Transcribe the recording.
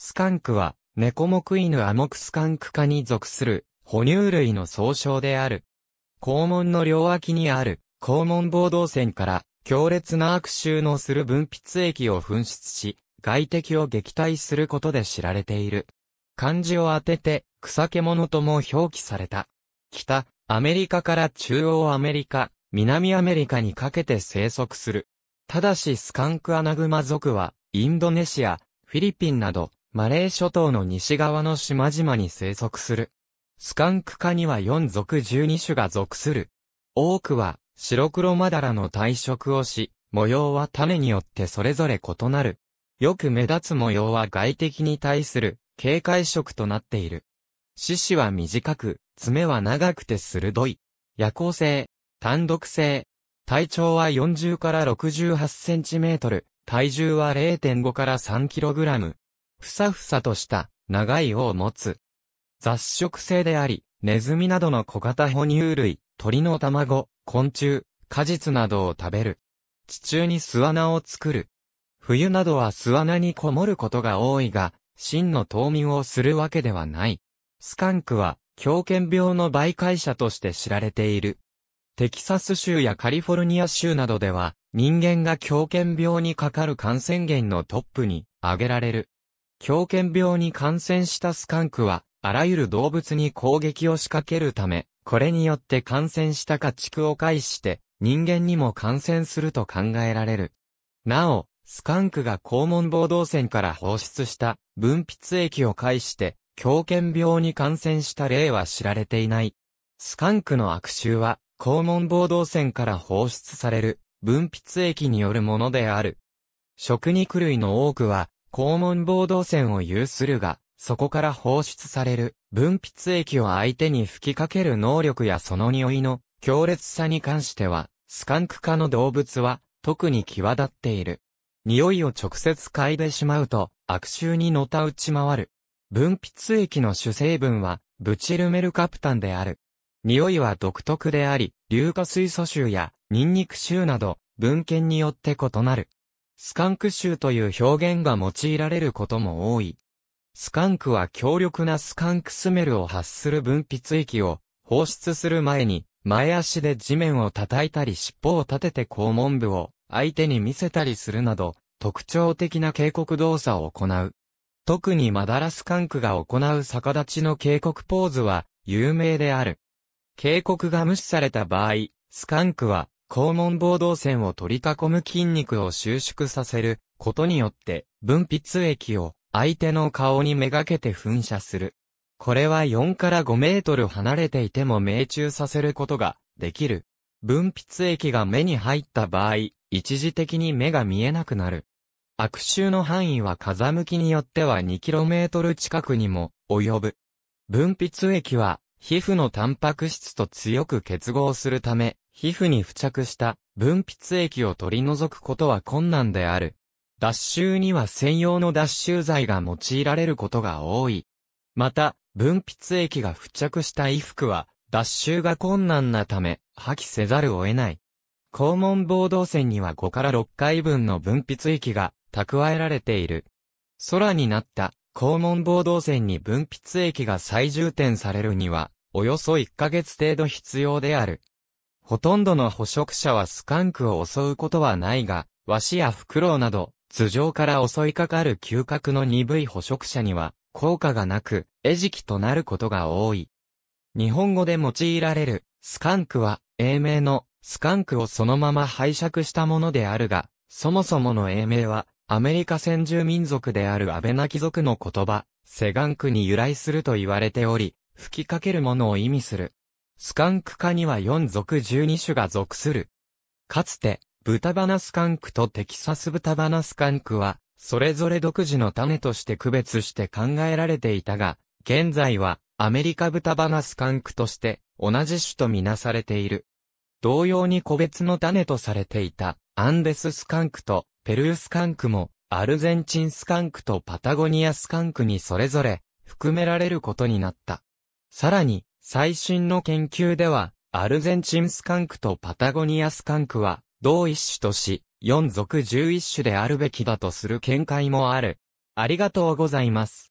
スカンクは、猫目犬アモクスカンク科に属する、哺乳類の総称である。肛門の両脇にある、肛門防動線から、強烈な悪臭のする分泌液を噴出し、外敵を撃退することで知られている。漢字を当てて、草獣とも表記された。北、アメリカから中央アメリカ、南アメリカにかけて生息する。ただしスカンクアナグマ族は、インドネシア、フィリピンなど、マレー諸島の西側の島々に生息する。スカンク科には4属12種が属する。多くは白黒マダラの体色をし、模様は種によってそれぞれ異なる。よく目立つ模様は外敵に対する警戒色となっている。獅子は短く、爪は長くて鋭い。夜行性、単独性。体長は40から68センチメートル、体重は0.5から3キログラム。ふさふさとした長い尾を持つ。雑食性であり、ネズミなどの小型哺乳類、鳥の卵、昆虫、果実などを食べる。地中に巣穴を作る。冬などは巣穴にこもることが多いが、真の冬眠をするわけではない。スカンクは、狂犬病の媒介者として知られている。テキサス州やカリフォルニア州などでは、人間が狂犬病にかかる感染源のトップに挙げられる。狂犬病に感染したスカンクは、あらゆる動物に攻撃を仕掛けるため、これによって感染した家畜を介して、人間にも感染すると考えられる。なお、スカンクが肛門暴動腺から放出した分泌液を介して、狂犬病に感染した例は知られていない。スカンクの悪臭は、肛門暴動腺から放出される分泌液によるものである。食肉類の多くは、肛門防動腺を有するが、そこから放出される分泌液を相手に吹きかける能力やその匂いの強烈さに関しては、スカンク科の動物は特に際立っている。匂いを直接嗅いでしまうと悪臭にのた打ち回る。分泌液の主成分はブチルメルカプタンである。匂いは独特であり、硫化水素臭やニンニク臭など文献によって異なる。スカンク臭という表現が用いられることも多い。スカンクは強力なスカンクスメルを発する分泌液を放出する前に前足で地面を叩いたり尻尾を立てて肛門部を相手に見せたりするなど特徴的な警告動作を行う。特にマダラスカンクが行う逆立ちの警告ポーズは有名である。警告が無視された場合、スカンクは肛門暴動線を取り囲む筋肉を収縮させることによって分泌液を相手の顔にめがけて噴射する。これは4から5メートル離れていても命中させることができる。分泌液が目に入った場合、一時的に目が見えなくなる。悪臭の範囲は風向きによっては 2km 近くにも及ぶ。分泌液は皮膚のタンパク質と強く結合するため、皮膚に付着した分泌液を取り除くことは困難である。脱臭には専用の脱臭剤が用いられることが多い。また、分泌液が付着した衣服は、脱臭が困難なため、破棄せざるを得ない。肛門防動線には5から6回分の分泌液が蓄えられている。空になった肛門防動線に分泌液が再充填されるには、およそ1ヶ月程度必要である。ほとんどの捕食者はスカンクを襲うことはないが、ワシやフクロウなど、頭上から襲いかかる嗅覚の鈍い捕食者には、効果がなく、餌食となることが多い。日本語で用いられる、スカンクは、英名の、スカンクをそのまま拝借したものであるが、そもそもの英名は、アメリカ先住民族であるアベナキ族の言葉、セガンクに由来すると言われており、吹きかけるものを意味する。スカンク科には4属12種が属する。かつて、ブタバナスカンクとテキサスブタバナスカンクは、それぞれ独自の種として区別して考えられていたが、現在はアメリカブタバナスカンクとして同じ種とみなされている。同様に個別の種とされていたアンデススカンクとペルースカンクもアルゼンチンスカンクとパタゴニアスカンクにそれぞれ含められることになった。さらに最新の研究では、アルゼンチンスカンクとパタゴニアスカンクは、同一種とし、4属11種であるべきだとする見解もある。ありがとうございます。